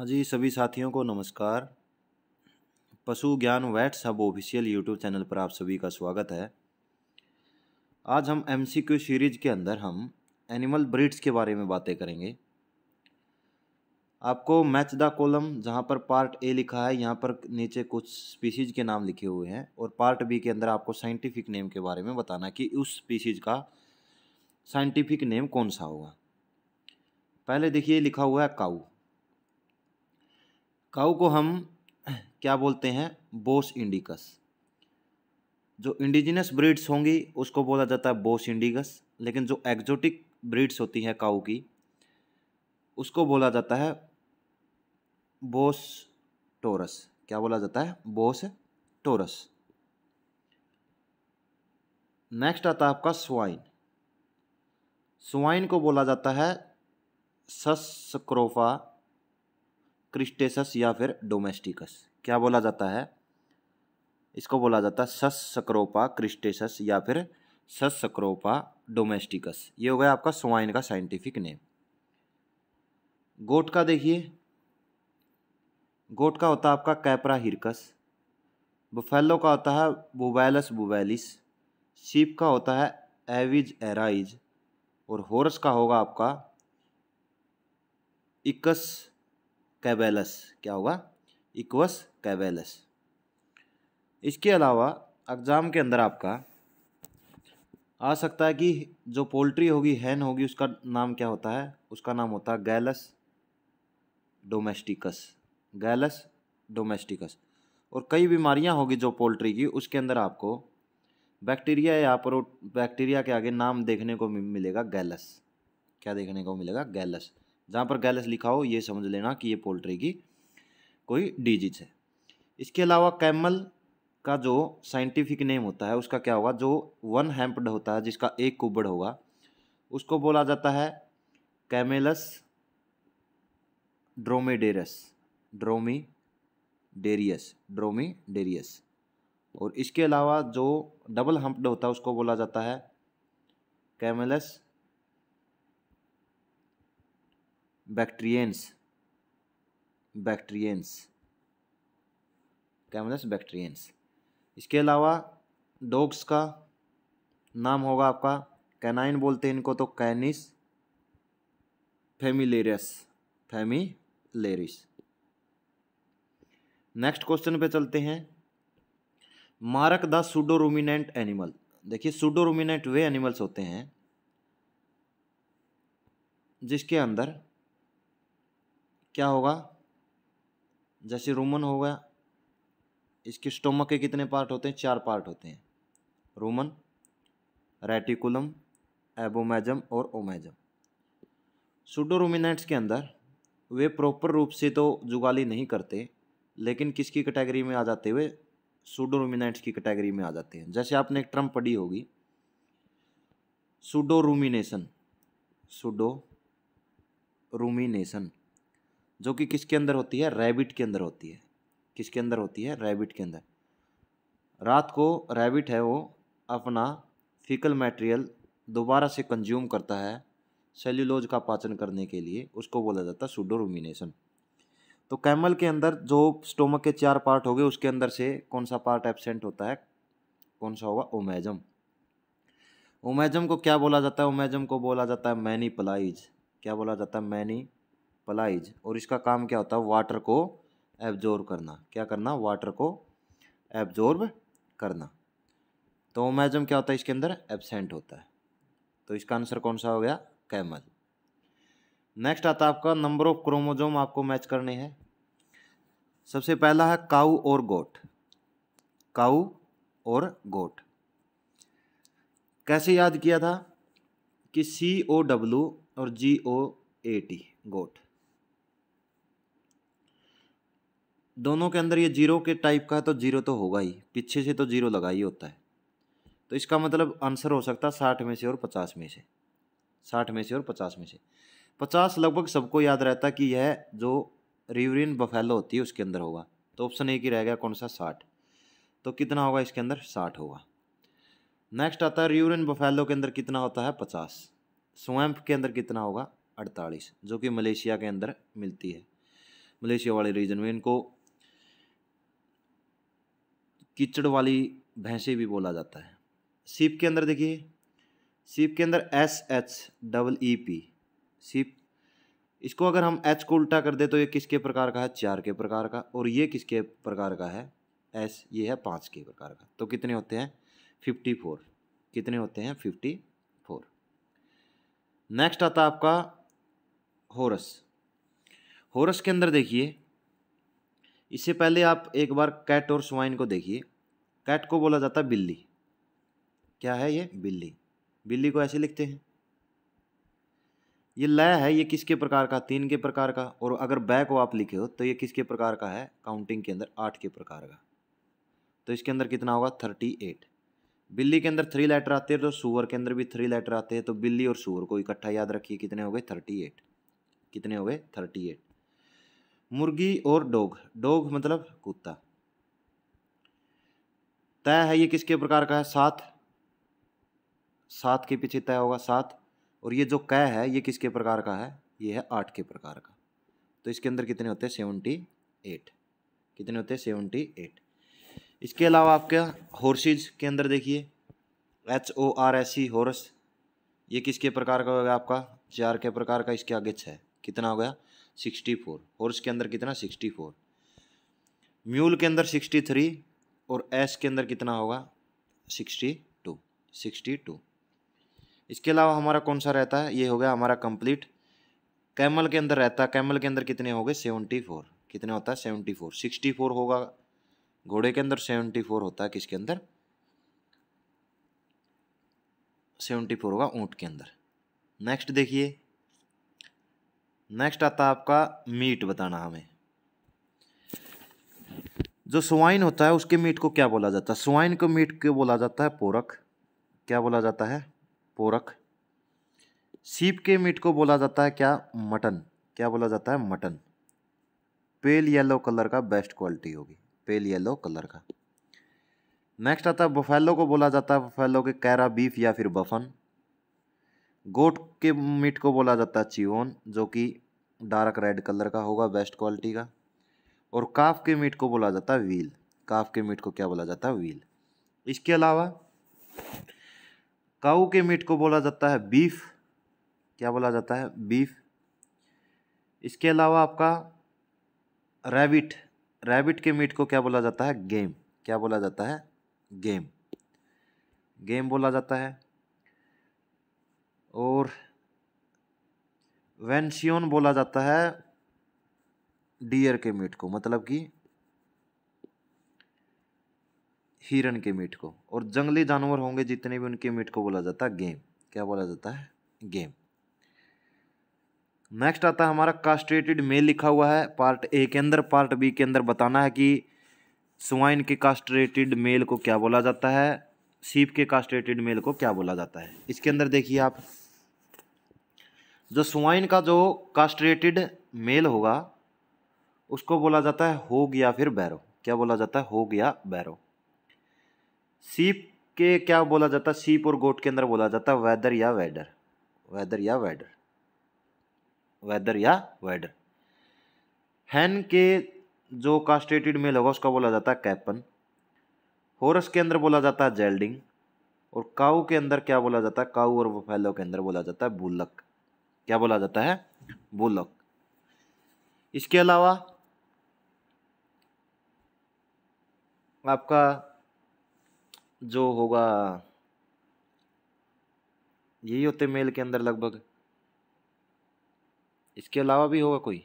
हाँ जी सभी साथियों को नमस्कार पशु ज्ञान वैट सब ऑफिशियल यूट्यूब चैनल पर आप सभी का स्वागत है आज हम एम सीरीज़ के अंदर हम एनिमल ब्रीड्स के बारे में बातें करेंगे आपको मैच द कॉलम जहाँ पर पार्ट ए लिखा है यहाँ पर नीचे कुछ स्पीसीज़ के नाम लिखे हुए हैं और पार्ट बी के अंदर आपको साइंटिफिक नेम के बारे में बताना कि उस स्पीसीज़ का साइंटिफिक नेम कौन सा होगा पहले देखिए लिखा हुआ है काऊ काऊ को हम क्या बोलते हैं बोस इंडिकस जो इंडिजिनस ब्रीड्स होंगी उसको बोला जाता है बोस इंडिकस लेकिन जो एक्जोटिक ब्रीड्स होती हैं काऊ की उसको बोला जाता है बोस टोरस क्या बोला जाता है बोस टोरस नेक्स्ट आता है आपका स्वाइन स्वाइन को बोला जाता है सस्क्रोफा क्रिस्टेसस या फिर डोमेस्टिकस क्या बोला जाता है इसको बोला जाता है सस सक्रोपा क्रिस्टेसस या फिर सस सक्रोपा डोमेस्टिकस ये हो गया आपका स्वाइन का साइंटिफिक नेम गोट का देखिए गोट का होता है आपका कैपरा हिरकस बुफेलो का होता है बुबैलस बुबैलिस सीप का होता है एविज एराइज और हॉर्स का होगा आपका इकस कैबेलस क्या होगा इक्वस कैबेलस इसके अलावा एग्ज़ाम के अंदर आपका आ सकता है कि जो पोल्ट्री होगी हैन होगी उसका नाम क्या होता है उसका नाम होता है गैलस डोमेस्टिकस गैलस डोमेस्टिकस और कई बीमारियां होगी जो पोल्ट्री की उसके अंदर आपको बैक्टीरिया या प्रो बैक्टीरिया के आगे नाम देखने को मिलेगा गैलस क्या देखने को मिलेगा गैलस जहाँ पर गैलस लिखा हो ये समझ लेना कि ये पोल्ट्री की कोई डिजीज है इसके अलावा कैमल का जो साइंटिफिक नेम होता है उसका क्या होगा जो वन हैम्पड होता है जिसका एक कुबड़ होगा उसको बोला जाता है Camelus dromedarius dromedarius dromedarius और इसके अलावा जो डबल हम्पड होता है उसको बोला जाता है कैमेलस बैक्ट्रियंस बैक्ट्रियंस कैमस बैक्ट्रियंस इसके अलावा डॉग्स का नाम होगा आपका कैनाइन बोलते हैं इनको तो कैनिस फेमिलेरियस फेमिलेरिस नेक्स्ट क्वेश्चन पे चलते हैं मारक द सुडोरोमिनेंट एनिमल देखिए सुडोरोमिनेंट वे एनिमल्स होते हैं जिसके अंदर क्या होगा जैसे रोमन हो गया इसके स्टोमक के कितने पार्ट होते हैं चार पार्ट होते हैं रोमन रेटिकुलम एबोमैजम और ओमैजम सुडोरोमिनेट्स के अंदर वे प्रॉपर रूप से तो जुगाली नहीं करते लेकिन किसकी कैटेगरी में आ जाते हुए सुडोरोमिनेट्स की कैटेगरी में आ जाते हैं जैसे आपने एक ट्रम पढ़ी होगी सुडोरूमिनेशन सुडो रूमिनेशन जो कि किसके अंदर होती है रैबिट के अंदर होती है किसके अंदर होती है रैबिट के अंदर रात को रैबिट है वो अपना फिकल मटेरियल दोबारा से कंज्यूम करता है सेल्यूलोज का पाचन करने के लिए उसको बोला जाता है सुडोरूमिनेशन तो कैमल के अंदर जो स्टोमक के चार पार्ट हो गए उसके अंदर से कौन सा पार्ट एबसेंट होता है कौन सा होगा ओमेजम ओमेजम को क्या बोला जाता है ओमेजम को बोला जाता है मैनी प्लाइज क्या बोला जाता है मैनी प्लाइज और इसका काम क्या होता है वाटर को एब्जॉर्ब करना क्या करना वाटर को एब्जॉर्ब करना तो ओमेजम क्या होता है इसके अंदर एबसेंट होता है तो इसका आंसर कौन सा हो गया कैमल नेक्स्ट आता है आपका नंबर ऑफ क्रोमोजोम आपको मैच करने हैं सबसे पहला है काऊ और गोट काऊ और गोट कैसे याद किया था कि सी ओ डब्ल्यू और जी ओ ए टी गोट दोनों के अंदर ये जीरो के टाइप का है तो जीरो तो होगा ही पीछे से तो जीरो लगा ही होता है तो इसका मतलब आंसर हो सकता है साठ में से और पचास में से साठ में से और पचास में से पचास लगभग सबको याद रहता है कि यह जो रिवरिन बफेलो होती है उसके अंदर होगा तो ऑप्शन एक ही रह गया कौन सा साठ तो कितना होगा इसके अंदर साठ होगा नेक्स्ट आता है रिवरिन बफेलो के अंदर कितना होता है पचास स्वैम्प के अंदर कितना होगा अड़तालीस जो कि मलेशिया के अंदर मिलती है मलेशिया वाले रीजन में इनको कीचड़ वाली भैंसे भी बोला जाता है सीप के अंदर देखिए सीप के अंदर S H double E P sheep इसको अगर हम एच को उल्टा कर दे तो ये किसके प्रकार का है चार के प्रकार का और ये किसके प्रकार का है एस ये है पाँच के प्रकार का तो कितने होते हैं फिफ्टी फोर कितने होते हैं फिफ्टी फोर नेक्स्ट आता आपका होरस होरस के अंदर देखिए इससे पहले आप एक बार कैट और स्वाइन को देखिए कैट को बोला जाता है बिल्ली क्या है ये बिल्ली बिल्ली को ऐसे लिखते हैं ये लय है ये किसके प्रकार का तीन के प्रकार का और अगर बै को आप लिखे हो तो ये किसके प्रकार का है काउंटिंग के अंदर आठ के प्रकार का तो इसके अंदर कितना होगा थर्टी एट बिल्ली के अंदर थ्री लेटर आते हैं तो सुअर के अंदर भी थ्री लेटर आते हैं तो बिल्ली और सुअर को इकट्ठा याद रखिए कितने हो गए थर्टी एट कितने हो गए थर्टी एट मुर्गी और डोग डोग मतलब कुत्ता तय है ये किसके प्रकार का है सात सात के पीछे तय होगा सात और ये जो कै है ये किसके प्रकार का है ये है आठ के प्रकार का तो इसके अंदर कितने होते हैं सेवनटी एट कितने होते हैं सेवनटी एट इसके अलावा आपके हॉर्सेज के अंदर देखिए H O R S C horse ये किसके प्रकार का होगा आपका चार के प्रकार का इसके आगे छः कितना हो गया सिक्सटी फोर हॉर्स के अंदर कितना सिक्सटी फोर म्यूल के अंदर सिक्सटी थ्री और एस के अंदर कितना होगा सिक्सटी टू सिक्सटी टू इसके अलावा हमारा कौन सा रहता है ये हो गया हमारा कंप्लीट कैमल के अंदर रहता है कैमल के अंदर कितने हो गए सेवेंटी फोर कितने होता है सेवेंटी फोर सिक्सटी फोर होगा घोड़े के अंदर सेवेंटी फोर होता है किसके अंदर सेवेंटी फोर होगा ऊँट के अंदर नेक्स्ट देखिए नेक्स्ट आता है आपका मीट बताना हमें जो स्वाइन होता है उसके मीट को क्या बोला जाता है स्वाइन को मीट को बोला जाता है पोरक क्या बोला जाता है पोरक सीप के मीट को बोला जाता है क्या मटन क्या बोला जाता है मटन पेल येलो कलर का बेस्ट क्वालिटी होगी पेल येलो कलर का नेक्स्ट आता है बफेलो को बोला जाता है बफेलो के कैरा बीफ या फिर बफन गोट के मीट को बोला जाता है चिवन जो कि डार्क रेड कलर का होगा बेस्ट क्वालिटी का और काफ के मीट को बोला जाता है व्हील काफ के मीट को क्या बोला जाता है व्हील इसके अलावा काऊ के मीट को बोला जाता है बीफ क्या बोला जाता है बीफ इसके अलावा आपका रैबिट रैबिट के मीट को क्या बोला जाता है गेम क्या बोला जाता है गेम गेम बोला जाता है और वेंशियोन बोला जाता है डियर के मीट को मतलब कि हिरन के मीट को और जंगली जानवर होंगे जितने भी उनके मीट को बोला जाता है गेम क्या बोला जाता है गेम नेक्स्ट आता है हमारा कास्ट्रेटेड मेल लिखा हुआ है पार्ट ए के अंदर पार्ट बी के अंदर बताना है कि स्वाइन के कास्ट्रेटेड मेल को क्या बोला जाता है सीप के कास्ट्रेटेड मेल को क्या बोला जाता है इसके अंदर देखिए आप जो स्वाइन का जो कास्ट्रेटेड मेल होगा उसको बोला जाता है होग या फिर बैरो क्या बोला जाता है होग या बैरो सीप के क्या बोला जाता है सीप और गोट के अंदर बोला जाता है वेदर या वेडर वेदर या वेडर वेदर या वेडर हैन के जो कास्टेटेड मेल होगा उसका बोला जाता है कैपन होरस के अंदर बोला जाता है जेल्डिंग और काऊ के अंदर क्या बोला जाता है काऊ और वफेलो के अंदर बोला जाता है बुलक क्या बोला जाता है बुलक इसके अलावा आपका जो होगा यही होते मेल के अंदर लगभग इसके अलावा भी होगा कोई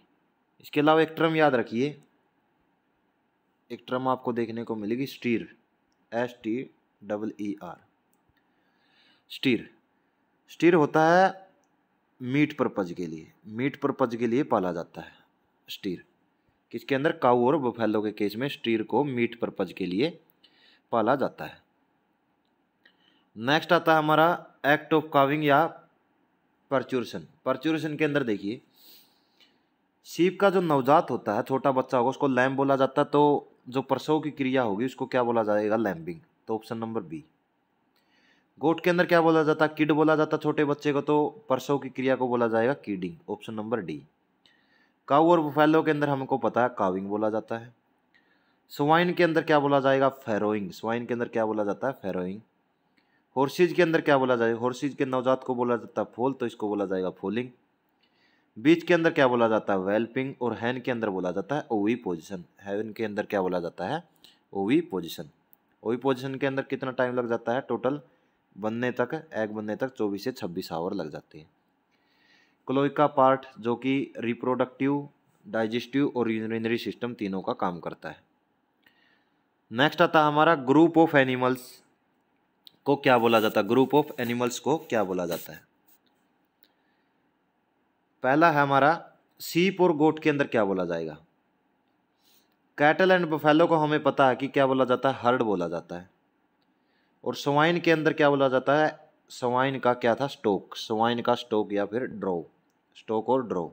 इसके अलावा एक ट्रम याद रखिए एक ट्रम आपको देखने को मिलेगी steer S T double E R steer steer होता है मीट परपज के लिए मीट परपज के लिए पाला जाता है स्टीर किसके अंदर काऊ और बफेलो के केस में स्टीर को मीट पर्पज के लिए पाला जाता है नेक्स्ट आता है हमारा एक्ट ऑफ काविंग या परचूरसन परचूरसन के अंदर देखिए सीप का जो नवजात होता है छोटा बच्चा होगा उसको लैम्ब बोला जाता है तो जो प्रसव की क्रिया होगी उसको क्या बोला जाएगा लैम्बिंग तो ऑप्शन नंबर बी गोट के अंदर क्या बोला जाता है किड बोला जाता छोटे बच्चे को तो प्रसव की क्रिया को बोला जाएगा kidding option number D cow और बुफेलो के अंदर हमको पता है काविंग बोला जाता है स्वाइन के अंदर क्या बोला जाएगा फेरोइंग स्वाइन के अंदर क्या बोला जाता है फेरोइंग हॉर्सेज के अंदर क्या बोला जाएगा हॉर्सेज के नवजात को बोला जाता है फोल तो इसको बोला जाएगा फोलिंग बीच के अंदर क्या बोला जाता है वेल्पिंग और हैन के अंदर बोला जाता है ओवी पोजिशन हैवन के अंदर क्या बोला जाता है ओवी पोजिशन ओवी पोजिशन के अंदर कितना टाइम लग जाता है टोटल बनने तक एग बनने तक चौबीस से छब्बीस आवर लग जाती है क्लोई का पार्ट जो कि रिप्रोडक्टिव डाइजेस्टिव और यूरिनरी सिस्टम तीनों का काम करता है नेक्स्ट आता है हमारा ग्रुप ऑफ एनिमल्स को क्या बोला जाता है ग्रुप ऑफ एनिमल्स को क्या बोला जाता है पहला है हमारा सीप और गोट के अंदर क्या बोला जाएगा कैटल एंड बफेलो को हमें पता है कि क्या बोला जाता है हर्ड बोला जाता है और स्वाइन के अंदर क्या बोला जाता है स्वाइन का क्या था स्टोक स्वाइन का स्टोक या फिर ड्रॉ स्टोक और ड्रो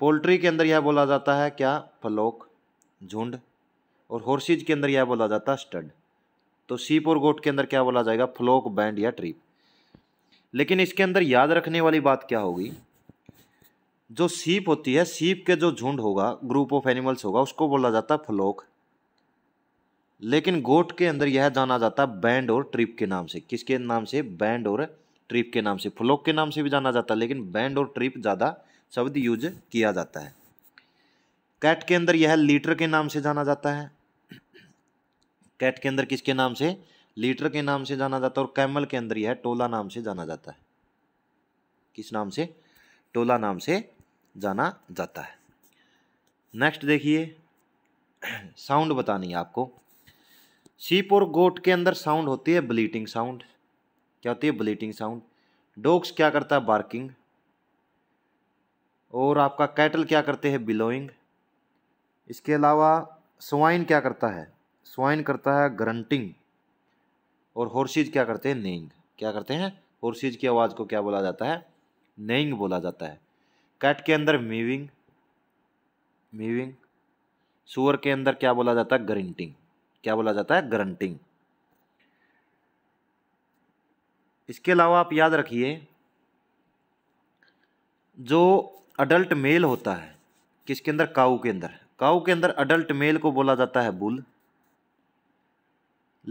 पोल्ट्री के अंदर यह बोला जाता है क्या फलोक झुंड और हॉर्सेज के अंदर यह बोला जाता है स्टड तो सीप और गोट के अंदर क्या बोला जाएगा फ्लोक बैंड या ट्रिप लेकिन इसके अंदर याद रखने वाली बात क्या होगी जो सीप होती है सीप के जो झुंड होगा ग्रुप ऑफ एनिमल्स होगा उसको बोला जाता है फ्लोक लेकिन गोट के अंदर यह जाना जाता है बैंड और ट्रिप के नाम से किसके नाम से बैंड और ट्रिप के नाम से फ्लोक के नाम से भी जाना जाता है लेकिन बैंड और ट्रिप ज़्यादा शब्द यूज किया जाता है कैट के अंदर यह लीटर के नाम से जाना जाता है कैट के अंदर किसके नाम से लीटर के नाम से जाना जाता है और कैमल के अंदर यह टोला नाम से जाना जाता है किस नाम से टोला नाम से जाना जाता है नेक्स्ट देखिए साउंड बतानी है आपको सीप और गोट के अंदर साउंड होती है ब्लीटिंग साउंड क्या होती है ब्लीटिंग साउंड डॉग्स क्या करता है बार्किंग और आपका कैटल क्या करते हैं बिलोइंग इसके अलावा स्वाइन क्या करता है स्वाइन करता है ग्रंटिंग और हॉर्सीज क्या करते हैं नेइंग क्या करते हैं हॉर्सीज की आवाज़ को क्या बोला जाता है नेइंग बोला जाता है कैट के अंदर मीविंग मीविंग सुअर के अंदर क्या बोला जाता है ग्रंटिंग क्या बोला जाता है ग्रंटिंग इसके अलावा आप याद रखिए जो अडल्ट मेल होता है किसके अंदर काऊ के अंदर काऊ के अंदर अडल्ट मेल को बोला जाता है बुल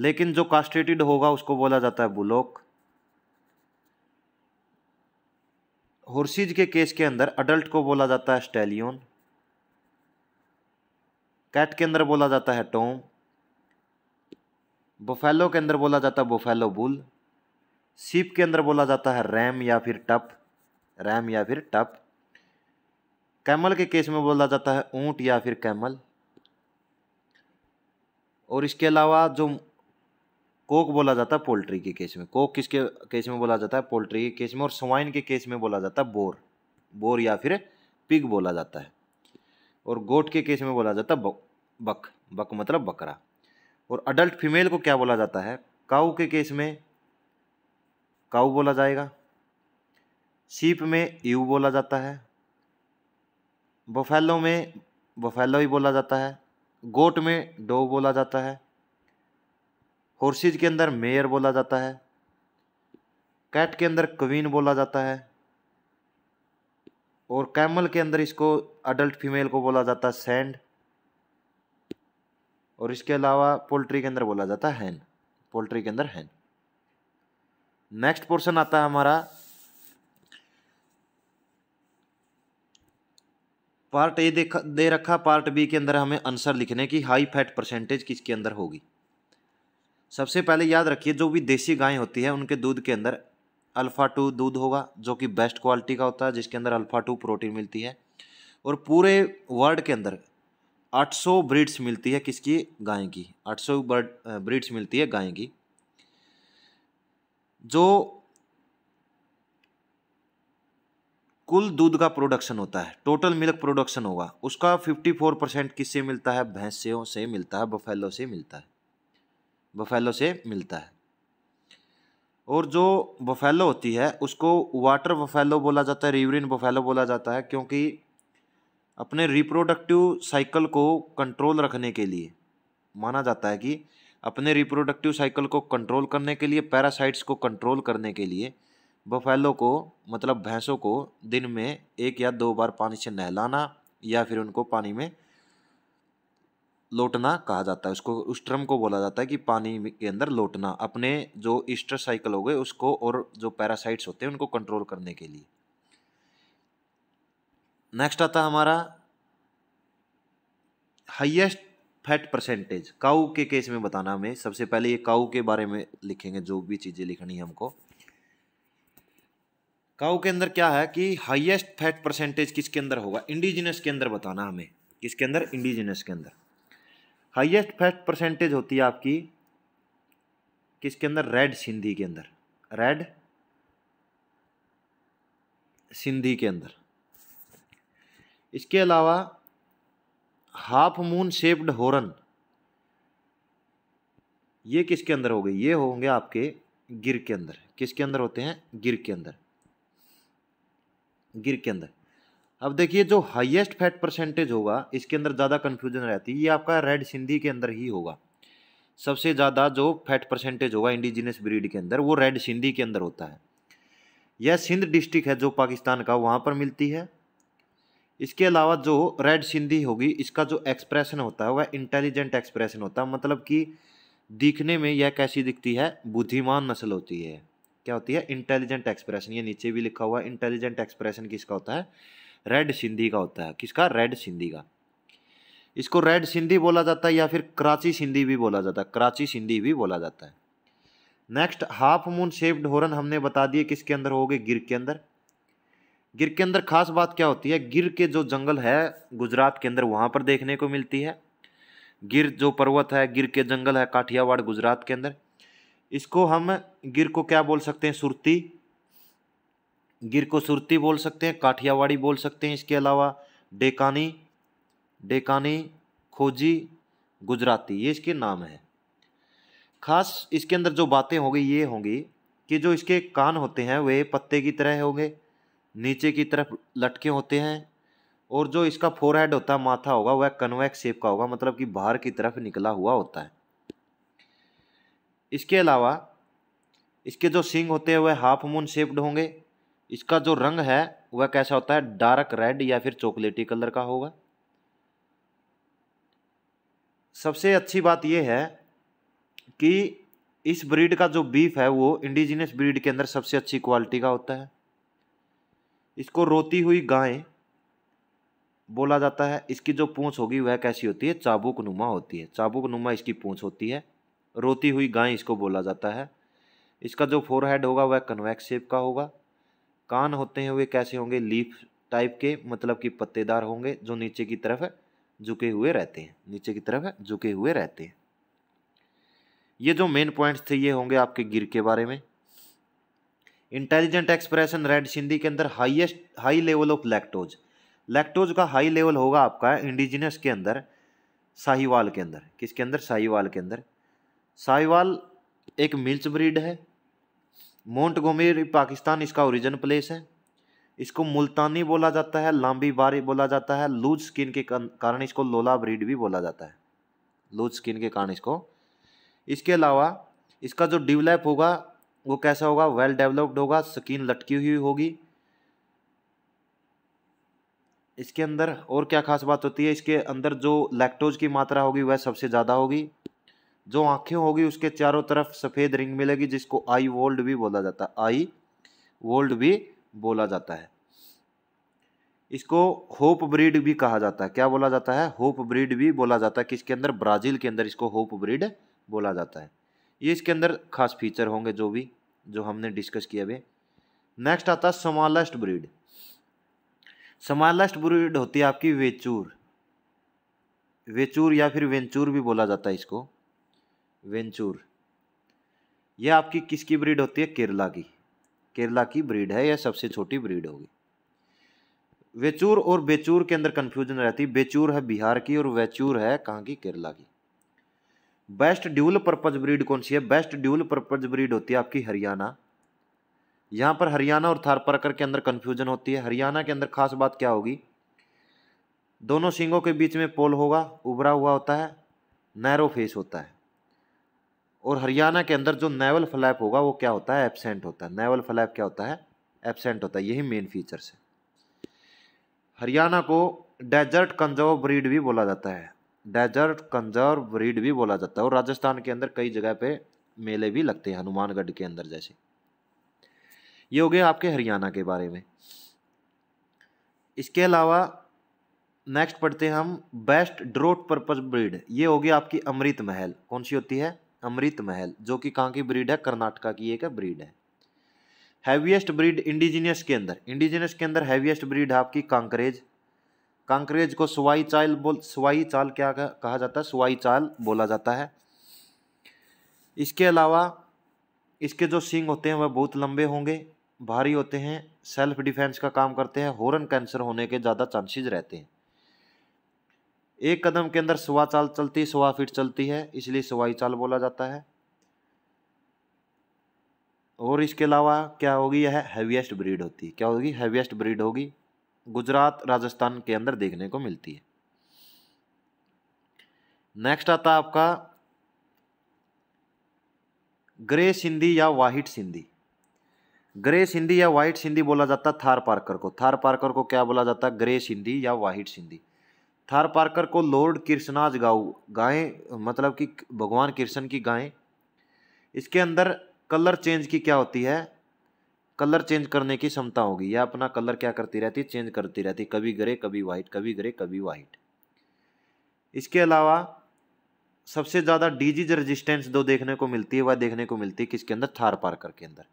लेकिन जो कास्ट्रेटेड होगा उसको बोला जाता है बुलोक हॉर्सीज के केस के अंदर अडल्ट को बोला जाता है स्टैलियन कैट के अंदर बोला जाता है टोम बोफेलो के अंदर बोला जाता है बोफेलो बुल सीप के अंदर बोला जाता है रैम या फिर टप रैम या फिर टप कैमल के केस में बोला जाता है ऊँट या फिर कैमल और इसके अलावा जो कोक बोला जाता है पोल्ट्री के केस में कोक किसके केस में बोला जाता है पोल्ट्री के केस में और स्वाइन के केस में बोला जाता है बोर बोर या फिर पिग बोला जाता है और गोट के केस में बोला जाता है बक बक मतलब बकरा और अडल्ट फीमेल को क्या बोला जाता है काऊ के केस में काऊ बोला जाएगा सीप में यू बोला जाता है बफेलो में बफेलो ही बोला जाता है गोट में डो बोला जाता है हॉर्सेज के अंदर मेयर बोला जाता है कैट के अंदर क्वीन बोला जाता है और कैमल के अंदर इसको अडल्ट फीमेल को बोला जाता है सैंड और इसके अलावा पोल्ट्री के अंदर बोला जाता है हैन पोल्ट्री के अंदर हैन नेक्स्ट पोर्शन आता है हमारा पार्ट ए देखा दे रखा पार्ट बी के अंदर हमें आंसर लिखने की हाई फैट परसेंटेज किसके अंदर होगी सबसे पहले याद रखिए जो भी देसी गायें होती है उनके दूध के अंदर अल्फ़ा टू दूध होगा जो कि बेस्ट क्वालिटी का होता है जिसके अंदर अल्फ़ा टू प्रोटीन मिलती है और पूरे वर्ल्ड के अंदर 800 ब्रीड्स मिलती है किसकी गाय की 800 ब्रीड्स मिलती है गाय की जो कुल दूध का प्रोडक्शन होता है टोटल मिल्क प्रोडक्शन होगा उसका 54 परसेंट किससे मिलता है भैंसों से मिलता है बफेलो से मिलता है बफेलो से मिलता है और जो बफेलो होती है उसको वाटर बफेलो बोला जाता है रिवरिन बफेलो बोला जाता है क्योंकि अपने रिप्रोडक्टिव साइकिल को कंट्रोल रखने के लिए माना जाता है कि अपने रिप्रोडक्टिव साइकिल को कंट्रोल करने के लिए पैरासाइट्स को कंट्रोल करने के लिए बफेलो को मतलब भैंसों को दिन में एक या दो बार पानी से नहलाना या फिर उनको पानी में लोटना कहा जाता है उसको उस ट्रम को बोला जाता है कि पानी के अंदर लोटना अपने जो ईस्टर साइकिल हो गए उसको और जो पैरासाइट्स होते हैं उनको कंट्रोल करने के लिए नेक्स्ट आता हमारा हाईएस्ट फैट परसेंटेज काऊ के केस में बताना हमें सबसे पहले ये काऊ के बारे में लिखेंगे जो भी चीज़ें लिखनी है हमको काऊ के अंदर क्या है कि हाईएस्ट फैट परसेंटेज किसके अंदर होगा इंडिजिनस के अंदर बताना हमें किसके अंदर इंडिजिनस के अंदर हाईएस्ट फैट परसेंटेज होती है आपकी किसके अंदर रेड सिंधी के अंदर रेड सिंधी के अंदर इसके अलावा हाफ मून शेप्ड हॉर्न ये किसके अंदर हो गए ये होंगे आपके गिर के अंदर किसके अंदर होते हैं गिर के अंदर गिर के अंदर अब देखिए जो हाईएस्ट फैट परसेंटेज होगा इसके अंदर ज़्यादा कन्फ्यूजन रहती है ये आपका रेड सिंधी के अंदर ही होगा सबसे ज़्यादा जो फैट परसेंटेज होगा इंडिजिनस ब्रीड के अंदर वो रेड सिंधी के अंदर होता है यह सिंध डिस्ट्रिक्ट है जो पाकिस्तान का वहाँ पर मिलती है इसके अलावा जो रेड सिंधी होगी इसका जो एक्सप्रेशन होता है वह इंटेलिजेंट एक्सप्रेशन होता है मतलब कि दिखने में यह कैसी दिखती है बुद्धिमान नस्ल होती है क्या होती है इंटेलिजेंट एक्सप्रेशन ये नीचे भी लिखा हुआ है इंटेलिजेंट एक्सप्रेशन किसका होता है रेड सिंधी का होता है किसका रेड सिंधी का इसको रेड सिंधी बोला जाता है या फिर कराची सिंधी भी बोला जाता है कराची सिंधी भी बोला जाता है next half moon shaped horn हमने बता दिए किसके अंदर गए गिर के अंदर गिर के अंदर खास बात क्या होती है गिर के जो जंगल है गुजरात के अंदर वहाँ पर देखने को मिलती है गिर जो पर्वत है गिर के जंगल है काठियावाड़ गुजरात के अंदर इसको हम गिर को क्या बोल सकते हैं सुरती गिर को सुरती बोल सकते हैं काठियावाड़ी बोल सकते हैं इसके अलावा डेकानी डेकानी खोजी गुजराती ये इसके नाम है खास इसके अंदर जो बातें होगी ये होंगी कि जो इसके कान होते हैं वे पत्ते की तरह होंगे नीचे की तरफ लटके होते हैं और जो इसका फोर हेड होता है माथा होगा वह कन्वेक्स शेप का होगा मतलब कि बाहर की तरफ निकला हुआ होता है इसके अलावा इसके जो सिंग होते हैं वह हाफ मून शेप्ड होंगे इसका जो रंग है वह कैसा होता है डार्क रेड या फिर चॉकलेटी कलर का होगा सबसे अच्छी बात यह है कि इस ब्रीड का जो बीफ है वो इंडिजिनियस ब्रीड के अंदर सबसे अच्छी क्वालिटी का होता है इसको रोती हुई गाय बोला जाता है इसकी जो पूंछ होगी वह कैसी होती है चाबुक नुमा होती है चाबुक नुमा इसकी पूंछ होती है रोती हुई गाय इसको बोला जाता है इसका जो फोरहेड होगा वह कन्वैक्स शेप का होगा कान होते हैं वे कैसे होंगे लीफ टाइप के मतलब कि पत्तेदार होंगे जो नीचे की तरफ झुके हुए रहते हैं नीचे की तरफ झुके हुए रहते हैं ये जो मेन पॉइंट्स थे ये होंगे आपके गिर के बारे में इंटेलिजेंट एक्सप्रेशन रेड सिंधी के अंदर highest high level of lactose lactose का हाई लेवल होगा आपका इंडिजिनस के अंदर साहिवाल के अंदर किसके अंदर साहिवाल के अंदर साहिवाल एक मिल्च ब्रीड है मोन्टगोमेरी पाकिस्तान इसका ओरिजिन प्लेस है इसको मुल्तानी बोला जाता है लांबी बारी बोला जाता है लूज स्किन के कारण इसको लोला ब्रीड भी बोला जाता है लूज स्किन के कारण इसको इसके अलावा इसका जो डिवलप होगा वो कैसा होगा वेल डेवलप्ड होगा स्किन लटकी हुई होगी इसके अंदर और क्या खास बात होती है इसके अंदर जो लैक्टोज की मात्रा होगी वह सबसे ज़्यादा होगी जो आँखें होगी उसके चारों तरफ सफ़ेद रिंग मिलेगी जिसको आई वोल्ड भी बोला जाता है आई वोल्ड भी बोला जाता है इसको होप ब्रीड भी कहा जाता है क्या बोला जाता है होप ब्रीड भी बोला जाता है किसके अंदर ब्राज़ील के अंदर इसको होप ब्रीड बोला जाता है ये इसके अंदर खास फीचर होंगे जो भी जो हमने डिस्कस किया अभी नेक्स्ट आता है समालस्ट ब्रीड समालस्ट ब्रीड होती है आपकी वेचूर वेचूर या फिर वेंचूर भी बोला जाता है इसको वेंचूर यह आपकी किसकी ब्रीड होती है केरला की केरला की ब्रीड है यह सबसे छोटी ब्रीड होगी वेचूर और बेचूर के अंदर कन्फ्यूजन रहती है बेचूर है बिहार की और वेचूर है कहाँ की केरला की बेस्ट ड्यूल पर्पज ब्रीड कौन सी है बेस्ट ड्यूल पर्पज ब्रीड होती है आपकी हरियाणा यहाँ पर हरियाणा और थार के अंदर कन्फ्यूजन होती है हरियाणा के अंदर खास बात क्या होगी दोनों सिंगों के बीच में पोल होगा उभरा हुआ होता है नैरो फेस होता है और हरियाणा के अंदर जो नेवल फ्लैप होगा वो क्या होता है एबसेंट होता है नेवल फ्लैप क्या होता है एबसेंट होता है यही मेन फीचर्स है हरियाणा को डेजर्ट कंजर्व ब्रीड भी बोला जाता है डेजर्ट कंजर्व ब्रीड भी बोला जाता है और राजस्थान के अंदर कई जगह पे मेले भी लगते हैं हनुमानगढ़ के अंदर जैसे ये हो गए आपके हरियाणा के बारे में इसके अलावा नेक्स्ट पढ़ते हैं हम बेस्ट ड्रोट पर्पज ब्रीड ये होगी आपकी अमृत महल कौन सी होती है अमृत महल जो कि कहाँ की ब्रीड है कर्नाटका की एक ब्रीड है हैवीएस्ट ब्रीड इंडिजीनियस के अंदर इंडिजीनियस के अंदर हैवीएस्ट ब्रीड है आपकी कांकरेज कांकरेज को सुवाई चाल बोल सुवाई चाल क्या कहा जाता है सुवाई चाल बोला जाता है इसके अलावा इसके जो सिंग होते हैं वह बहुत लंबे होंगे भारी होते हैं सेल्फ डिफेंस का काम करते हैं हॉर्न कैंसर होने के ज़्यादा चांसेस रहते हैं एक कदम के अंदर सुवा चाल चलती सुवा फीट चलती है इसलिए सुवाई चाल बोला जाता है और इसके अलावा क्या होगी यह हैवीएस्ट ब्रीड होती है क्या होगी हैवीएस्ट ब्रीड होगी गुजरात राजस्थान के अंदर देखने को मिलती है नेक्स्ट आता है आपका ग्रे सिंधी या वाइट सिंधी ग्रे सिंधी या वाइट सिंधी बोला जाता है थार पार्कर को थार पार्कर को क्या बोला जाता है ग्रे सिंधी या वाइट सिंधी थार पार्कर को लॉर्ड कृष्णाज गाऊ गायें मतलब कि भगवान कृष्ण की गायें इसके अंदर कलर चेंज की क्या होती है कलर चेंज करने की क्षमता होगी यह अपना कलर क्या करती रहती चेंज करती रहती कभी ग्रे कभी वाइट कभी ग्रे कभी वाइट इसके अलावा सबसे ज़्यादा डिजीज रेजिस्टेंस जो देखने को मिलती है वह देखने को मिलती है किसके अंदर थार पार्कर के अंदर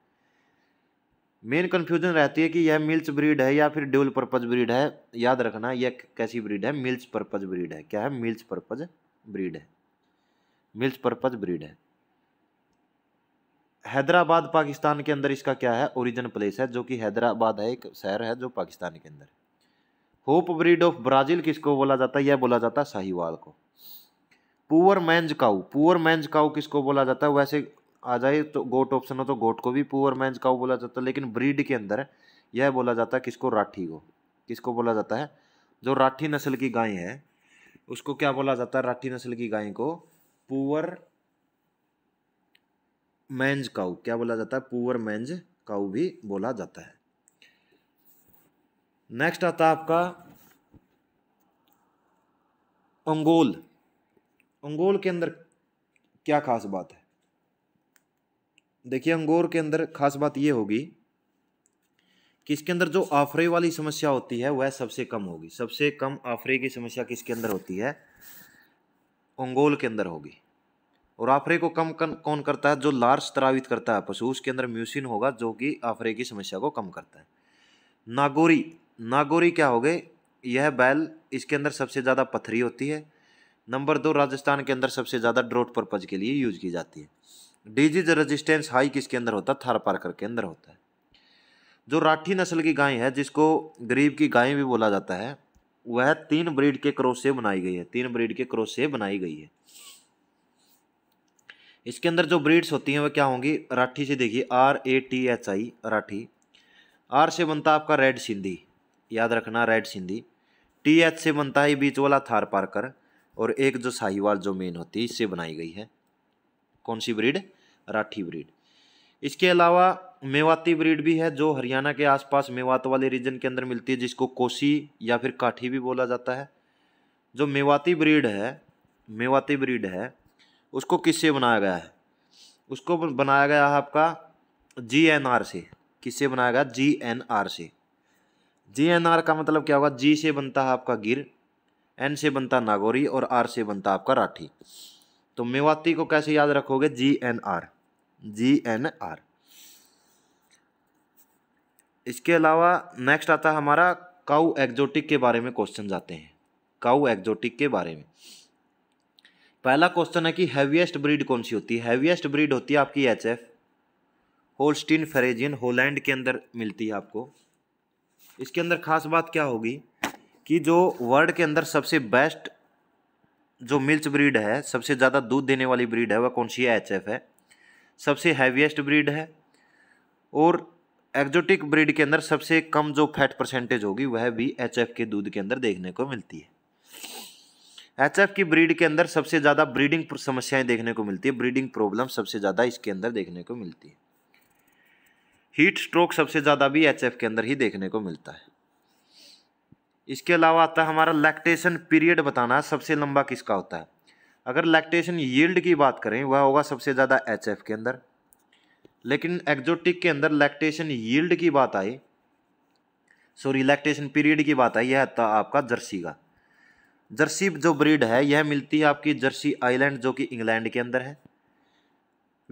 मेन कन्फ्यूजन रहती है कि यह मिल्स ब्रीड है या फिर ड्यूल पर्पज ब्रीड है याद रखना यह कैसी ब्रीड है मिल्स पर्पज ब्रीड है क्या है मिल्स पर्पज ब्रीड है मिल्स पर्पज ब्रीड है हैदराबाद पाकिस्तान के अंदर इसका क्या है ओरिजिन प्लेस है जो कि हैदराबाद है एक शहर है जो पाकिस्तान के अंदर होप ब्रीड ऑफ ब्राज़ील किसको बोला जाता है यह बोला जाता है साहिवाल को poor man's cow poor man's cow किसको बोला जाता है वैसे आ जाए तो गोट ऑप्शन हो तो गोट को भी पुअर मैंज काऊ बोला जाता है लेकिन ब्रीड के अंदर यह बोला जाता है किसको राठी को किसको बोला जाता है जो राठी नस्ल की गाय है उसको क्या बोला जाता है राठी नस्ल की गाय को पुअर मैंज काऊ क्या बोला जाता है पुअर मैंज काऊ भी बोला जाता है नेक्स्ट आता है आपका अंगोल अंगोल के अंदर क्या खास बात है देखिए अंगोर के अंदर खास बात यह होगी कि इसके अंदर जो आफरे वाली समस्या होती है वह सबसे कम होगी सबसे कम आफरे की समस्या किसके अंदर होती है अंगोल के अंदर होगी और आफरे को कम कौन करता है जो लार स्त्रावित करता है पशु उसके अंदर म्यूसिन होगा जो कि आफरे की समस्या को कम करता है नागोरी नागोरी क्या हो गए यह बैल इसके अंदर सबसे ज़्यादा पथरी होती है नंबर दो राजस्थान के अंदर सबसे ज़्यादा ड्रोट पर्पज के लिए यूज की जाती है डिजीज रेजिस्टेंस हाई किसके अंदर होता है थार पार्कर के अंदर होता है जो राठी नस्ल की गाय है जिसको गरीब की गाय भी बोला जाता है वह तीन ब्रीड के क्रोस से बनाई गई है तीन ब्रीड के क्रोस से बनाई गई है इसके अंदर जो ब्रीड्स होती हैं वह क्या होंगी राठी से देखिए R A T H I Rathi R से बनता आपका रेड सिंधी याद रखना रेड सिंधी टी एच से बनता है बीच वाला थार पारकर और एक जो साहिवाल जो मेन होती है इससे बनाई गई है कौन सी ब्रीड राठी ब्रीड इसके अलावा मेवाती ब्रीड भी है जो हरियाणा के आसपास मेवात वाले रीजन के अंदर मिलती है जिसको कोसी या फिर काठी भी बोला जाता है जो मेवाती ब्रीड है मेवाती ब्रीड है उसको किससे बनाया गया है उसको बनाया गया है आपका जी एन आर से किससे बनाया गया जी एन आर से जी एन आर का मतलब क्या होगा जी से बनता है आपका गिर एन से बनता नागौरी और आर से बनता आपका राठी तो मेवाती को कैसे याद रखोगे G N R G N R इसके अलावा नेक्स्ट आता है हमारा काऊ एक्जोटिक के बारे में क्वेश्चन आते हैं काऊ एक्जोटिक के बारे में पहला क्वेश्चन है कि हैवीएस्ट ब्रीड कौन सी होती है हैवीएस्ट ब्रीड होती है आपकी H F Holstein Friesian Holland के अंदर मिलती है आपको इसके अंदर खास बात क्या होगी कि जो वर्ल्ड के अंदर सबसे बेस्ट जो मिल्च ब्रीड है सबसे ज़्यादा दूध देने वाली ब्रीड है वह कौन सी है एच एफ है सबसे हैवीएस्ट ब्रीड है और एक्जोटिक ब्रीड के अंदर सबसे कम जो फैट परसेंटेज होगी वह भी एच एफ के दूध के अंदर देखने को मिलती है एच की ब्रीड के अंदर सबसे ज़्यादा ब्रीडिंग समस्याएं देखने को मिलती है ब्रीडिंग प्रॉब्लम सबसे ज़्यादा इसके अंदर देखने को मिलती है हीट स्ट्रोक सबसे ज़्यादा भी एच के अंदर ही देखने को मिलता है इसके अलावा आता है हमारा लैक्टेशन पीरियड बताना सबसे लंबा किसका होता है अगर लैक्टेशन यील्ड की बात करें वह होगा सबसे ज़्यादा एच के अंदर लेकिन एक्जोटिक के अंदर लैक्टेशन यील्ड की बात आई सॉरी लैक्टेशन पीरियड की बात आई यह आता आपका जर्सी का जर्सी जो ब्रीड है यह मिलती है आपकी जर्सी आइलैंड जो कि इंग्लैंड के अंदर है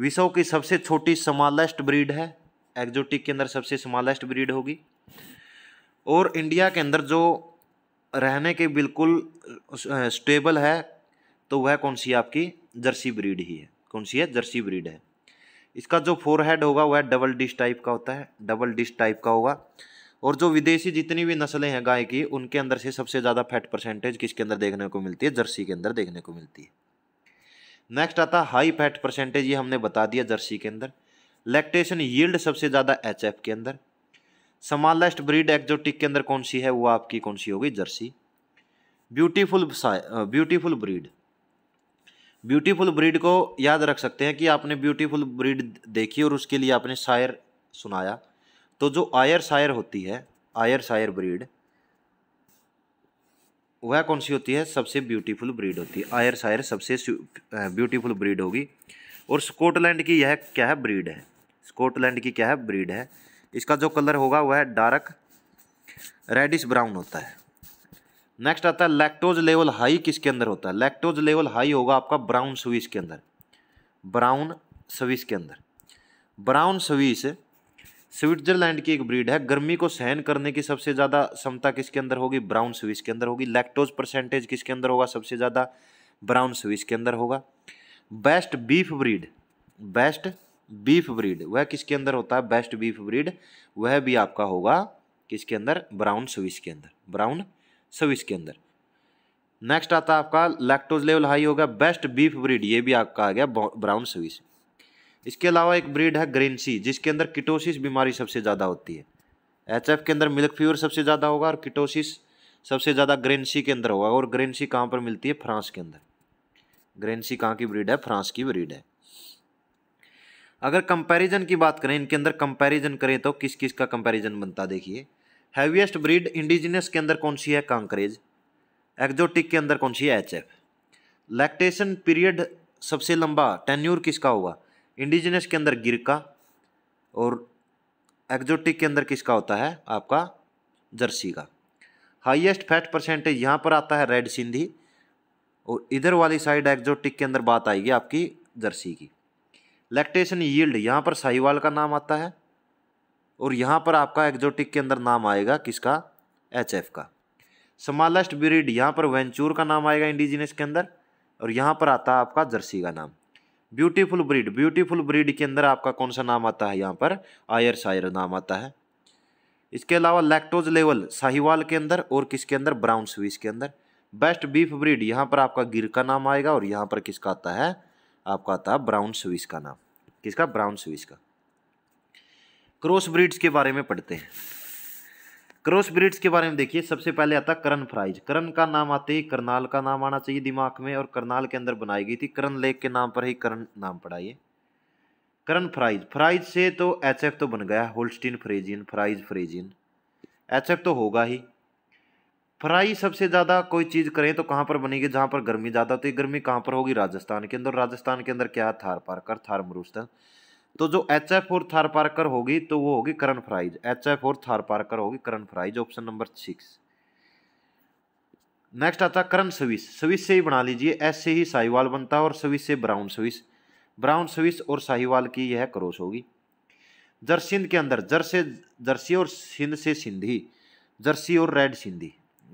विश्व की सबसे छोटी स्मॉलेस्ट ब्रीड है एग्जोटिक के अंदर सबसे स्मॉलेस्ट ब्रीड होगी और इंडिया के अंदर जो रहने के बिल्कुल स्टेबल है तो वह कौन सी आपकी जर्सी ब्रीड ही है कौन सी है जर्सी ब्रीड है इसका जो फोर हेड होगा वह डबल डिश टाइप का होता है डबल डिश टाइप का होगा और जो विदेशी जितनी भी नस्लें हैं गाय की उनके अंदर से सबसे ज़्यादा फैट परसेंटेज किसके अंदर देखने को मिलती है जर्सी के अंदर देखने को मिलती है नेक्स्ट आता हाई फैट परसेंटेज ये हमने बता दिया जर्सी के अंदर लैक्टेशन यील्ड सबसे ज़्यादा एच के अंदर समालेस्ट ब्रीड एक्जोटिक के अंदर कौन सी है वो आपकी कौन सी होगी Jersey beautiful beautiful breed beautiful breed को याद रख सकते हैं कि आपने ब्यूटीफुल ब्रीड देखी और उसके लिए आपने शायर सुनाया तो जो आयर शायर होती है आयर शायर ब्रीड वह कौन सी होती है सबसे ब्यूटीफुल ब्रीड होती है आयर शायर सबसे ब्यूटीफुल ब्रीड होगी और स्कॉटलैंड की यह क्या है ब्रीड है स्कॉटलैंड की क्या है ब्रीड है इसका जो कलर होगा वह डार्क रेडिश ब्राउन होता है नेक्स्ट आता है लैक्टोज लेवल हाई किसके अंदर होता है लैक्टोज लेवल हाई होगा आपका ब्राउन स्विस के अंदर ब्राउन स्विस के अंदर ब्राउन स्विस स्विट्जरलैंड की एक ब्रीड है गर्मी को सहन करने की सबसे ज़्यादा क्षमता किसके अंदर होगी ब्राउन स्विस के अंदर होगी लैक्टोज परसेंटेज किसके अंदर होगा सबसे ज़्यादा ब्राउन स्विस के अंदर होगा best beef breed best beef breed वह किसके अंदर होता है बेस्ट बीफ ब्रीड वह भी आपका होगा किसके अंदर ब्राउन स्विस के अंदर ब्राउन स्विस के अंदर नेक्स्ट आता है आपका लैक्टोज लेवल हाई होगा बेस्ट बीफ ब्रीड ये भी आपका आ गया ब्राउन स्विस इसके अलावा एक ब्रीड है ग्रीन सी जिसके अंदर किटोसिस बीमारी सबसे ज़्यादा होती है एच के अंदर मिल्क फीवर सबसे ज़्यादा होगा और किटोसिस सबसे ज़्यादा ग्रेन सी के अंदर होगा और ग्रेन सी कहाँ पर मिलती है फ्रांस के अंदर ग्रेन सी कहाँ की ब्रीड है फ्रांस की ब्रीड है अगर कंपैरिजन की बात करें इनके अंदर कंपैरिजन करें तो किस किस का कंपैरिजन बनता देखिए हैवीएस्ट ब्रीड इंडिजिनस के अंदर कौन सी है कांकरेज एक्जोटिक के अंदर कौन सी है एच लैक्टेशन पीरियड सबसे लंबा टेन्यूर किसका होगा इंडिजिनस के अंदर गिर का और एक्जोटिक के अंदर किसका होता है आपका जर्सी का हाईएस्ट फैट परसेंटेज यहाँ पर आता है रेड सिंधी और इधर वाली साइड एक्जोटिक के अंदर बात आएगी आपकी जर्सी की लैक्टेशन यील्ड यहाँ पर साहिवाल का नाम आता है और यहाँ पर आपका एक्जोटिक के अंदर नाम आएगा किसका एच एफ का स्मॉलेस्ट ब्रीड यहाँ पर वेंचूर का नाम आएगा इंडिजिनस के अंदर और यहाँ पर आता है आपका जर्सी का नाम ब्यूटीफुल ब्रीड ब्यूटीफुल ब्रीड के अंदर आपका कौन सा नाम आता है यहाँ पर आयर सायर नाम आता है इसके अलावा लैक्टोज लेवल साहिवाल के अंदर और किसके अंदर ब्राउन स्विस के अंदर बेस्ट बीफ ब्रीड यहाँ पर आपका गिर का नाम आएगा और यहाँ पर किसका आता है आपका आता है ब्राउन स्विस का नाम किसका ब्राउन स्विस का क्रॉस ब्रीड्स के बारे में पढ़ते हैं क्रॉस ब्रिड्स के बारे में देखिए सबसे पहले आता है करण फ्राइज करण का नाम आते ही करनाल का नाम आना चाहिए दिमाग में और करनाल के अंदर बनाई गई थी करण लेक के नाम पर ही करण नाम पड़ा ये करण फ्राइज फ्राइज से तो एच तो बन गया Holstein Friesian Fries Friesian H तो होगा ही फ्राई सबसे ज़्यादा कोई चीज़ करें तो कहाँ पर बनेगी जहाँ पर गर्मी ज़्यादा तो ये गर्मी कहाँ पर होगी राजस्थान के अंदर राजस्थान के अंदर क्या थार पार्कर थार मरुस्थल तो जो एच एफ और थार पार्कर होगी तो वो होगी करण फ्राइज एच एफ और थार पार्कर होगी Karan Fries option number six next आता करण स्विस स्विस से ही बना लीजिए ऐसे ही साहिवाल बनता है और स्विस से ब्राउन स्विस ब्राउन स्विस और साहिवाल की यह क्रॉस होगी जर्सिंद के अंदर जर्से जर्सी और सिंध से सिंधी जर्सी और रेड सिंधी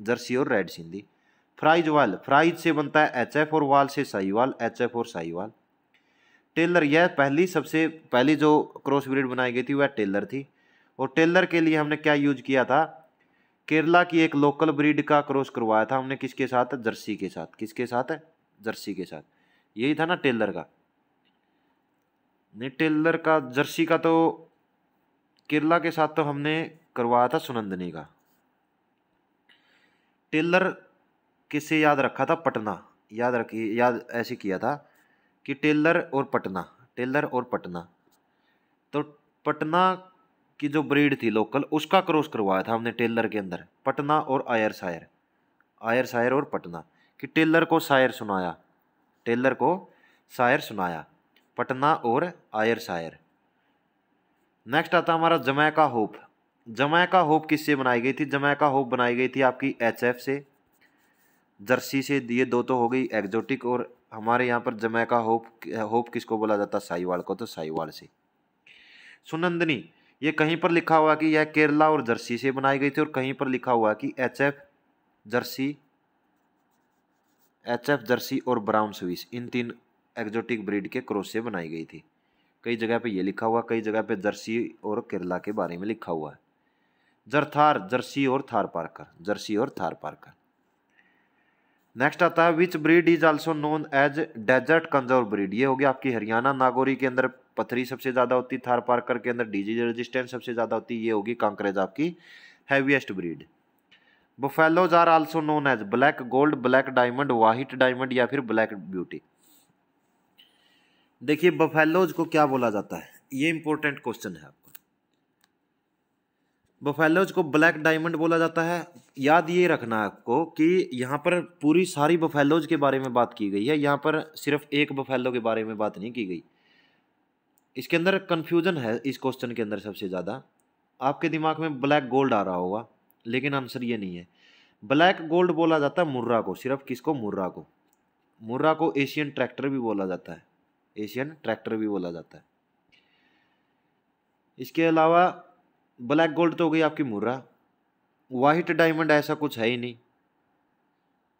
जर्सी और red Sindhi Frieswal Fries से बनता है एच एफ और वाल से साहिवाल एच एफ और साहिवाल टेलर यह पहली सबसे पहली जो क्रॉस ब्रिड बनाई गई थी वह टेलर थी और टेलर के लिए हमने क्या यूज किया था केरला की एक लोकल ब्रीड का क्रॉस करवाया था हमने किसके साथ जर्सी के साथ किसके साथ जर्सी के साथ यही था ना टेलर का नहीं टेलर का जर्सी का तो केरला के साथ तो हमने करवाया था सुनंदनी का टेलर किसे याद रखा था पटना याद रखिए याद ऐसे किया था कि टेलर और पटना टेलर और पटना तो पटना की जो ब्रीड थी लोकल उसका क्रॉस करवाया था हमने टेलर के अंदर पटना और आयर शायर आयर शायर और पटना कि टेलर को शायर सुनाया टेलर को शायर सुनाया पटना और आयर शायर नेक्स्ट आता हमारा जमैका होप जमैका होप किससे बनाई गई थी जमैका होप बनाई गई थी आपकी एच से जर्सी से ये दो तो हो गई एग्जोटिक और हमारे यहाँ पर जमैका होप होप किसको बोला जाता है साहिवाल को तो साहिवाल से सुनंदनी ये कहीं पर लिखा हुआ कि यह केरला और जर्सी से बनाई गई थी और कहीं पर लिखा हुआ कि H F Jersey H F Jersey और ब्राउन स्विस इन तीन एक्जोटिक ब्रीड के क्रॉस से बनाई गई थी कई जगह पे ये लिखा हुआ कई जगह पे जर्सी और केरला के बारे में लिखा हुआ है जरथार जर्सी और थार पार्कर जर्सी और थार पार्कर नेक्स्ट आता है which breed is also known as desert conserve breed ये हो गया आपकी हरियाणा नागौरी के अंदर पथरी सबसे ज़्यादा होती थार पार्कर के अंदर डिजीज रेजिस्टेंस सबसे ज़्यादा होती ये होगी कांकरेज आपकी heaviest breed buffaloes are also known as black gold black diamond white diamond या फिर ब्लैक ब्यूटी देखिए बफेलोज को क्या बोला जाता है ये इंपॉर्टेंट क्वेश्चन है बफेलोज को ब्लैक डायमंड बोला जाता है याद ये रखना है आपको कि यहाँ पर पूरी सारी बफेलोज के बारे में बात की गई है यहाँ पर सिर्फ एक बफेलो के बारे में बात नहीं की गई इसके अंदर कन्फ्यूज़न है इस क्वेश्चन के अंदर सबसे ज़्यादा आपके दिमाग में ब्लैक गोल्ड आ रहा होगा लेकिन आंसर ये नहीं है ब्लैक गोल्ड बोला जाता है मुर्रा को सिर्फ किसको मुर्रा को मुर्रा को एशियन ट्रैक्टर भी बोला जाता है एशियन ट्रैक्टर भी बोला जाता है इसके अलावा ब्लैक गोल्ड तो हो गई आपकी मुर्रा वाइट डायमंड ऐसा कुछ है ही नहीं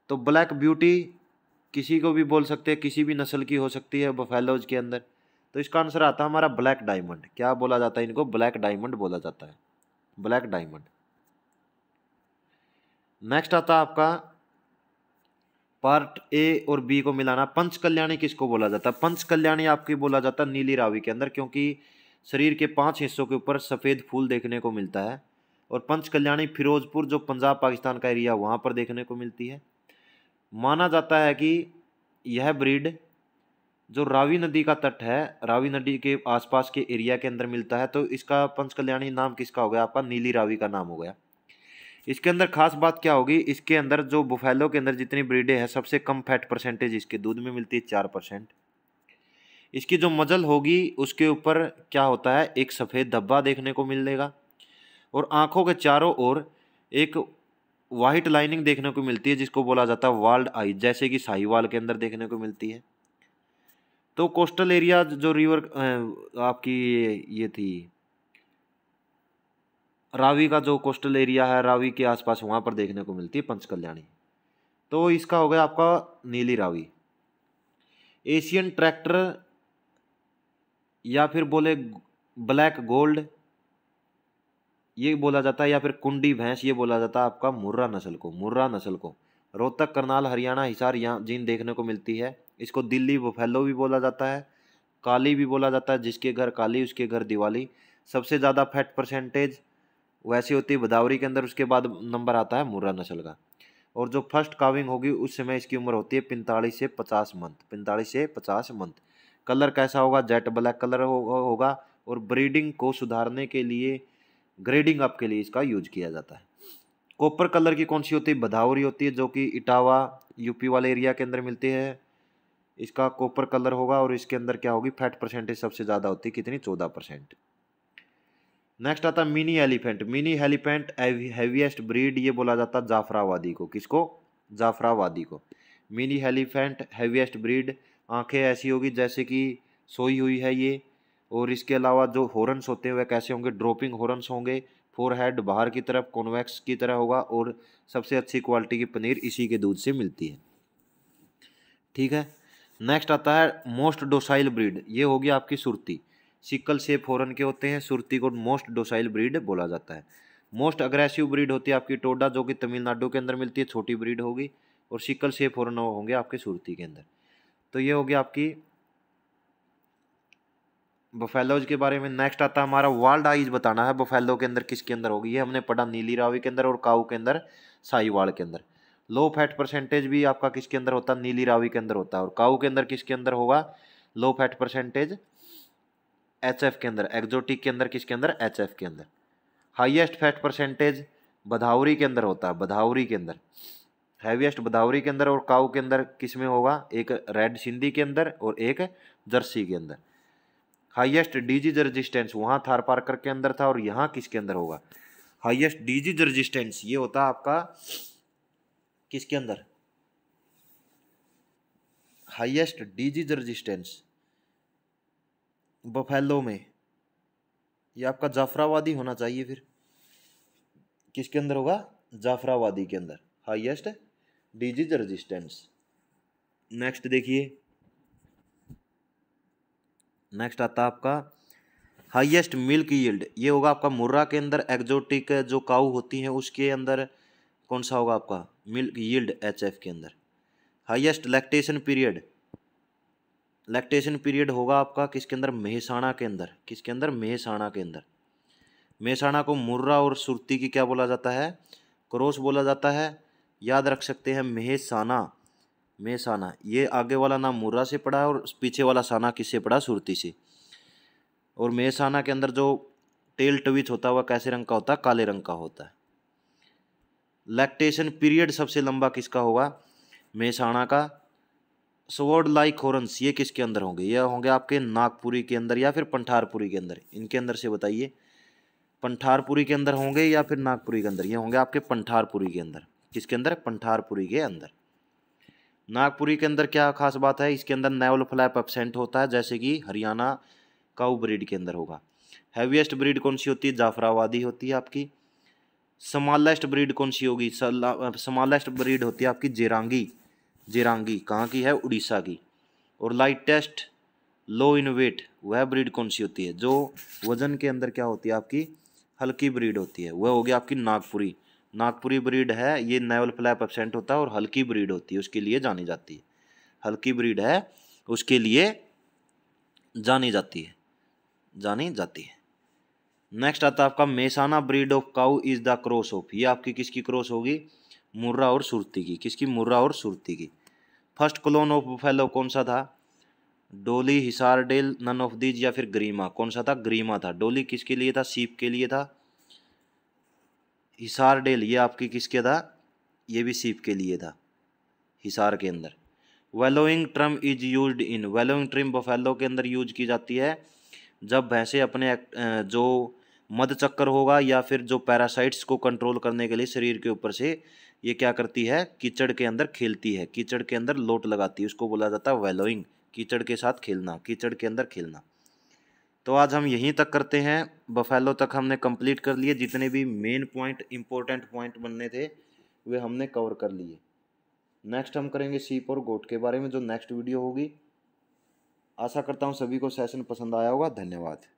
तो ब्लैक ब्यूटी किसी को भी बोल सकते हैं किसी भी नस्ल की हो सकती है बफेलोज के अंदर तो इसका आंसर आता है हमारा ब्लैक डायमंड क्या बोला जाता है इनको ब्लैक डायमंड बोला जाता है ब्लैक डायमंड नेक्स्ट आता है आपका पार्ट ए और बी को मिलाना पंच कल्याणी किसको बोला जाता है पंच कल्याणी आपकी बोला जाता है नीली रावी के अंदर क्योंकि शरीर के पांच हिस्सों के ऊपर सफ़ेद फूल देखने को मिलता है और पंच कल्याणी फिरोजपुर जो पंजाब पाकिस्तान का एरिया वहाँ पर देखने को मिलती है माना जाता है कि यह ब्रीड जो रावी नदी का तट है रावी नदी के आसपास के एरिया के अंदर मिलता है तो इसका पंच कल्याणी नाम किसका हो गया आपका नीली रावी का नाम हो गया इसके अंदर खास बात क्या होगी इसके अंदर जो बुफैलो के अंदर जितनी ब्रीडें हैं सबसे कम फैट परसेंटेज इसके दूध में मिलती है चार परसेंट इसकी जो मजल होगी उसके ऊपर क्या होता है एक सफ़ेद धब्बा देखने को मिल देगा और आँखों के चारों ओर एक वाइट लाइनिंग देखने को मिलती है जिसको बोला जाता है वाल्ड आई जैसे कि साहिवाल के अंदर देखने को मिलती है तो कोस्टल एरिया जो रिवर आपकी ये थी रावी का जो कोस्टल एरिया है रावी के आसपास वहाँ पर देखने को मिलती है पंचकल्याणी तो इसका हो गया आपका नीली रावी एशियन ट्रैक्टर या फिर बोले ब्लैक गोल्ड ये बोला जाता है या फिर कुंडी भैंस ये बोला जाता है आपका मुर्रा नस्ल को मुर्रा नस्ल को रोहतक करनाल हरियाणा हिसार यहाँ जीन देखने को मिलती है इसको दिल्ली बफेलो भी बोला जाता है काली भी बोला जाता है जिसके घर काली उसके घर दिवाली सबसे ज़्यादा फैट परसेंटेज वैसे होती है बदावरी के अंदर उसके बाद नंबर आता है मुर्रा नस्ल का और जो फर्स्ट काविंग होगी उस समय इसकी उम्र होती है पैंतालीस से पचास मंथ पैंतालीस से पचास मंथ कलर कैसा होगा जेट ब्लैक कलर होगा और ब्रीडिंग को सुधारने के लिए ग्रेडिंग अप के लिए इसका यूज किया जाता है कॉपर कलर की कौन सी होती है भदावरी होती है जो कि इटावा यूपी वाले एरिया के अंदर मिलती है इसका कॉपर कलर होगा और इसके अंदर क्या होगी फैट परसेंटेज सबसे ज़्यादा होती है कितनी चौदह परसेंट नेक्स्ट आता mini elephant mini elephant heaviest breed ये बोला जाता है जाफरावादी को किसको जाफरावादी को मिनी एलिफेंट हैवीएस्ट ब्रीड आंखें ऐसी होगी जैसे कि सोई हुई है ये और इसके अलावा जो हॉर्न्स होते हैं वह कैसे होंगे ड्रॉपिंग हॉर्न्स होंगे फोर हेड बाहर की तरफ कॉन्वेक्स की तरह होगा और सबसे अच्छी क्वालिटी की पनीर इसी के दूध से मिलती है ठीक है नेक्स्ट आता है मोस्ट डोसाइल ब्रीड ये होगी आपकी सुरती सिकल सेप हॉरन के होते हैं सुरती को मोस्ट डोसाइल ब्रीड बोला जाता है मोस्ट अग्रेसिव ब्रीड होती है आपकी टोडा जो कि तमिलनाडु के अंदर मिलती है छोटी ब्रीड होगी और सिकल सेप हॉरन होंगे आपके सुरती के अंदर तो ये हो गया आपकी बफेलोज के बारे में नेक्स्ट आता है हमारा वाल्ड आइज बताना है बफेलो के अंदर किसके अंदर होगी ये हमने पढ़ा नीली रावी के अंदर और काऊ के अंदर साईवाल के अंदर लो फैट परसेंटेज भी आपका किसके अंदर होता है नीली रावी के अंदर होता है और काऊ के अंदर किसके अंदर होगा लो फैट परसेंटेज एच के अंदर एक्जोटिक के अंदर किसके अंदर एच के अंदर हाइएस्ट फैट परसेंटेज बधावरी के अंदर होता है बधावरी के अंदर हैवीएस्ट बदावरी के अंदर और काऊ के अंदर किस में होगा एक रेड सिंधी के अंदर और एक जर्सी के अंदर हाईएस्ट डिजीज रेजिस्टेंस वहाँ थार पार्कर के अंदर था और यहाँ किसके अंदर होगा हाईएस्ट डिजीज रेजिस्टेंस ये होता है आपका किसके अंदर हाईएस्ट डिजीज रेजिस्टेंस बफेलो में ये आपका जाफराबादी होना चाहिए फिर किसके अंदर होगा जाफराबादी के अंदर हाईएस्ट डिजीज रेजिस्टेंस नेक्स्ट देखिए नेक्स्ट आता है आपका हाईएस्ट मिल्क यील्ड ये होगा आपका मुर्रा के अंदर एक्जोटिक जो काऊ होती हैं उसके अंदर कौन सा होगा आपका मिल्क यील्ड एचएफ के अंदर highest lactation period lactation period होगा आपका किसके अंदर मेहसाणा के अंदर किसके अंदर मेहसाणा के अंदर मेहसाणा को मुर्रा और सुरती की क्या बोला जाता है क्रॉस बोला जाता है याद रख सकते हैं मेहसाना मेहसाना ये आगे वाला नाम मुर्रा से पड़ा है और पीछे वाला साना किससे पड़ा सुरती से और मेहसाना के अंदर जो टेल टविच होता है वह कैसे रंग का होता है काले रंग का होता है लैक्टेशन पीरियड सबसे लंबा किसका होगा मेहसाना का स्वर्ड लाइक होरन्स ये किसके अंदर होंगे ये होंगे आपके नागपुरी के अंदर या फिर पंठारपुरी के अंदर इनके अंदर से बताइए पंठारपुरी के अंदर होंगे या फिर नागपुरी के अंदर ये होंगे आपके पंठारपुरी के अंदर किसके अंदर पंठारपुरी के अंदर नागपुरी के अंदर क्या खास बात है इसके अंदर नेवल फ्लैप एबसेंट होता है जैसे कि हरियाणा काऊ ब्रीड के अंदर होगा हैवीएस्ट ब्रीड कौन सी होती है जाफराबादी होती है आपकी समालेस्ट ब्रीड कौन सी होगी समालेस्ट ब्रीड होती है आपकी जेरांगी जेरांगी कहाँ की है उड़ीसा की और लाइटेस्ट लो इन वेट वह ब्रीड कौन सी होती है जो वजन के अंदर क्या होती है आपकी हल्की ब्रीड होती है वह होगी आपकी नागपुरी नागपुरी ब्रीड है ये नेवल फ्लैप एबसेंट होता है और हल्की ब्रीड होती है उसके लिए जानी जाती है हल्की ब्रीड है उसके लिए जानी जाती है जानी जाती है नेक्स्ट आता है आपका Mehsana breed of cow is the cross of ये आपकी किसकी क्रॉस होगी मुर्रा और सुरती की किसकी मुर्रा और सुरती की फर्स्ट क्लोन ऑफ फैलो कौन सा था डोली हिसारडेल नन ऑफ दीज या फिर ग्रीमा कौन सा था ग्रीमा था डोली किसके लिए था सीप के लिए था हिसार डेल ये आपकी किसके था ये भी सीप के लिए था हिसार के अंदर wallowing tram is use in wallowing trim buffalo के अंदर यूज की जाती है जब भैंसे अपने जो मध चक्कर होगा या फिर जो पैरासाइट्स को कंट्रोल करने के लिए शरीर के ऊपर से ये क्या करती है कीचड़ के अंदर खेलती है कीचड़ के अंदर लोट लगाती है उसको बोला जाता है वेलोइंग कीचड़ के साथ खेलना कीचड़ के अंदर खेलना तो आज हम यहीं तक करते हैं बफेलो तक हमने कंप्लीट कर लिए जितने भी मेन पॉइंट इम्पोर्टेंट पॉइंट बनने थे वे हमने कवर कर लिए नेक्स्ट हम करेंगे सीप और गोट के बारे में जो नेक्स्ट वीडियो होगी आशा करता हूँ सभी को सेशन पसंद आया होगा धन्यवाद